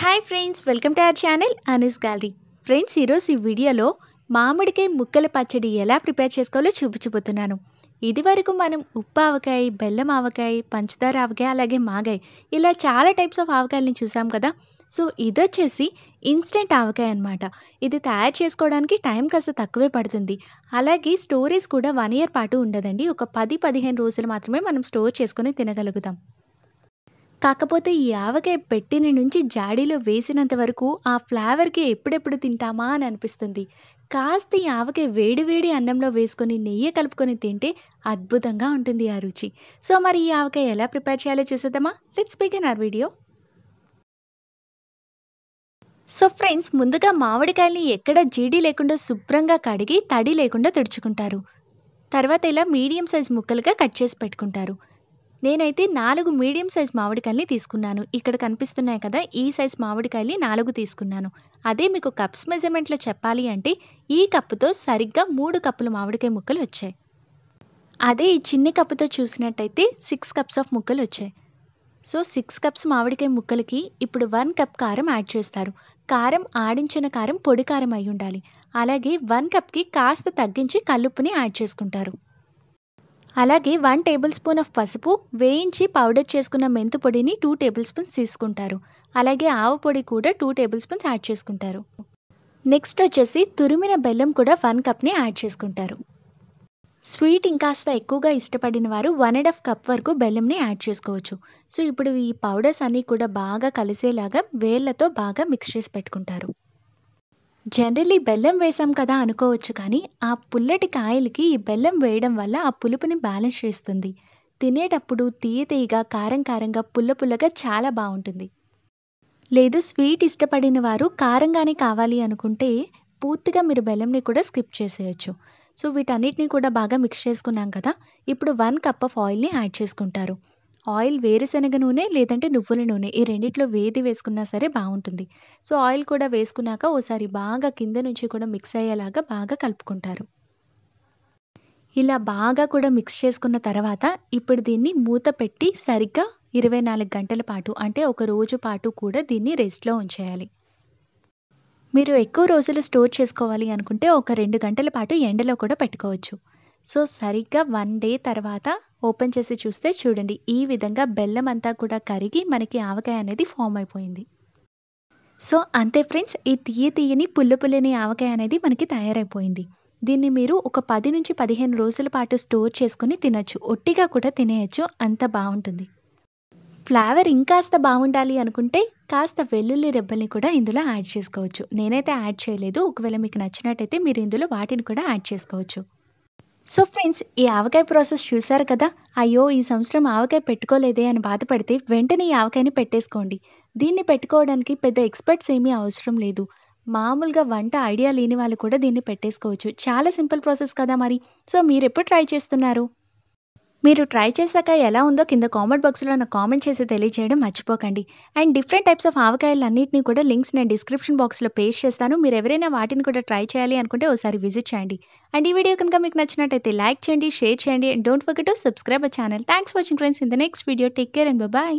hi friends welcome to our channel Anu's gallery friends ఈరోజు ఈ వీడియోలో మామిడికాయ ముక్కల పచ్చడి ఎలా ప్రిపేర్ చేసుకోవాలో చూపించబోతున్నాను ఇదివరకు మనం ఉప్పు ఆవకాయ బెల్లం ఆవకాయ పంచదార ఆవకాయ అలాగే మాగాయ ఇలా చాలా టైప్స్ ఆఫ్ ఆవకాయలని చూసాం కదా సో ఇది వచ్చేసి ఇన్స్టెంట్ ఆవకాయ అనమాట ఇది తయారు చేసుకోవడానికి టైం కాస్త తక్కువే పడుతుంది అలాగే స్టోరేజ్ కూడా వన్ ఇయర్ పాటు ఉండదండి ఒక పది పదిహేను రోజులు మాత్రమే మనం స్టోర్ చేసుకొని తినగలుగుతాం కాకపోతే ఈ ఆవకాయ పెట్టిన నుంచి జాడీలో వేసినంత వరకు ఆ ఫ్లేవర్కి ఎప్పుడెప్పుడు తింటామా అని అనిపిస్తుంది కాస్త ఈ ఆవకాయ వేడివేడి అన్నంలో వేసుకొని నెయ్యి కలుపుకొని తింటే అద్భుతంగా ఉంటుంది ఆ రుచి సో మరి ఈ ఆవకాయ ఎలా ప్రిపేర్ చేయాలో చూసేద్దామా let's begin our video so friends ముందుగా మామిడికాయల్ని ఎక్కడ జీడి లేకుండా శుభ్రంగా కడిగి తడి లేకుండా తుడుచుకుంటారు తర్వాత ఇలా మీడియం సైజ్ ముక్కలుగా కట్ చేసి పెట్టుకుంటారు నేనైతే నాలుగు మీడియం సైజ్ మామిడికాయలని తీసుకున్నాను ఇక్కడ కనిపిస్తున్నాయి కదా ఈ సైజ్ మామిడికాయలని నాలుగు తీసుకున్నాను అదే మీకు కప్స్ మెజర్మెంట్లో చెప్పాలి అంటే ఈ కప్పుతో సరిగ్గా మూడు కప్పులు మామిడికాయ ముక్కలు వచ్చాయి అదే ఈ చిన్ని కప్పుతో చూసినట్టయితే సిక్స్ కప్స్ ఆఫ్ ముక్కలు వచ్చాయి సో సిక్స్ కప్స్ మామిడికాయ ముక్కలకి ఇప్పుడు వన్ కప్ కారం యాడ్ చేస్తారు కారం ఆడించిన కారం పొడి కారం అయి ఉండాలి అలాగే వన్ కప్కి కాస్త తగ్గించి కల్లుప్పుని యాడ్ చేసుకుంటారు అలాగే వన్ టేబుల్ స్పూన్ ఆఫ్ పసుపు వేయించి పౌడర్ చేసుకున్న మెంతు పొడిని టూ టేబుల్ స్పూన్స్ తీసుకుంటారు అలాగే ఆవు పొడి కూడా టూ టేబుల్ స్పూన్స్ యాడ్ చేసుకుంటారు నెక్స్ట్ వచ్చేసి తురిమిన బెల్లం కూడా వన్ కప్ని యాడ్ చేసుకుంటారు స్వీట్ ఇంకాస్త ఎక్కువగా ఇష్టపడిన వారు వన్ అండ్ హాఫ్ కప్ వరకు బెల్లంని యాడ్ చేసుకోవచ్చు సో ఇప్పుడు ఈ పౌడర్స్ అన్నీ కూడా బాగా కలిసేలాగా వేళ్లతో బాగా మిక్స్ చేసి పెట్టుకుంటారు జనరలీ బెల్లం వేసాం కదా అనుకోవచ్చు కానీ ఆ పుల్లటి కాయలకి ఈ బెల్లం వేయడం వల్ల ఆ పులుపుని బ్యాలెన్స్ చేస్తుంది తినేటప్పుడు తీయ తీయగా కారం కారంగా పుల్ల పుల్లగా చాలా బాగుంటుంది లేదు స్వీట్ ఇష్టపడిన వారు కారంగానే కావాలి అనుకుంటే పూర్తిగా మీరు బెల్లంని కూడా స్కిప్ చేసేయచ్చు సో వీటన్నిటిని కూడా బాగా మిక్స్ చేసుకున్నాం కదా ఇప్పుడు వన్ కప్ ఆఫ్ ఆయిల్ని యాడ్ చేసుకుంటారు ఆయిల్ వేరుశనగ నూనె లేదంటే నువ్వుల నూనె ఈ రెండిట్లో వేది వేసుకున్నా సరే బాగుంటుంది సో ఆయిల్ కూడా వేసుకున్నాక ఓసారి బాగా కింద నుంచి కూడా మిక్స్ అయ్యేలాగా బాగా కలుపుకుంటారు ఇలా బాగా కూడా మిక్స్ చేసుకున్న తర్వాత ఇప్పుడు దీన్ని మూత పెట్టి సరిగ్గా ఇరవై నాలుగు గంటల పాటు అంటే ఒక రోజు పాటు కూడా దీన్ని రెస్ట్లో ఉంచేయాలి మీరు ఎక్కువ రోజులు స్టోర్ చేసుకోవాలి అనుకుంటే ఒక రెండు గంటల పాటు ఎండలో కూడా పెట్టుకోవచ్చు సో సరిగ్గా వన్ డే తర్వాత ఓపెన్ చేసి చూస్తే చూడండి ఈ విధంగా బెల్లం అంతా కూడా కరిగి మనకి ఆవకాయ అనేది ఫామ్ అయిపోయింది సో అంతే ఫ్రెండ్స్ ఈ తీయ తీయని పుల్ల పుల్లని ఆవకాయ అనేది మనకి తయారైపోయింది దీన్ని మీరు ఒక పది నుంచి పదిహేను రోజుల పాటు స్టోర్ చేసుకుని తినచ్చు ఒట్టిగా కూడా తినేయచ్చు అంత బాగుంటుంది ఫ్లేవర్ ఇంకాస్త బాగుండాలి అనుకుంటే కాస్త వెల్లుల్లి రెబ్బల్ని కూడా ఇందులో యాడ్ చేసుకోవచ్చు నేనైతే యాడ్ చేయలేదు ఒకవేళ మీకు నచ్చినట్టయితే మీరు ఇందులో వాటిని కూడా యాడ్ చేసుకోవచ్చు సో ఫ్రెండ్స్ ఈ ఆవకాయ ప్రాసెస్ చూశారు కదా అయ్యో ఈ సంవత్సరం ఆవకాయ పెట్టుకోలేదే అని బాధపడితే వెంటనే ఈ ఆవకాయని పెట్టేసుకోండి దీన్ని పెట్టుకోవడానికి పెద్ద ఎక్స్పర్ట్స్ ఏమీ అవసరం లేదు మామూలుగా వంట ఐడియా లేని వాళ్ళు కూడా దీన్ని పెట్టేసుకోవచ్చు చాలా సింపుల్ ప్రాసెస్ కదా మరి సో మీరు ఎప్పుడు ట్రై చేస్తున్నారు మీరు ట్రై చేశాక ఎలా ఉందో కింద కామెంట్ బాక్స్లో నాకు కామెంట్ చేసి తెలియజేయడం మర్చిపోకండి అండ్ డిఫరెంట్ టైప్స్ ఆఫ్ ఆవకాయలన్నింటినీ కూడా లింక్స్ నేను డిస్క్రిప్షన్ బాక్స్లో పేస్ట్ చేస్తాను మీరు ఎవరైనా వాటిని కూడా ట్రై చేయాలి అనుకుంటే ఒకసారి విజిట్ చేయండి అండ్ ఈ వీడియో కనుక మీకు నచ్చినట్టయితే లైక్ చేయండి షేర్ చేయండి and don't forget to subscribe channel thanks watching friends in the next video take care and bye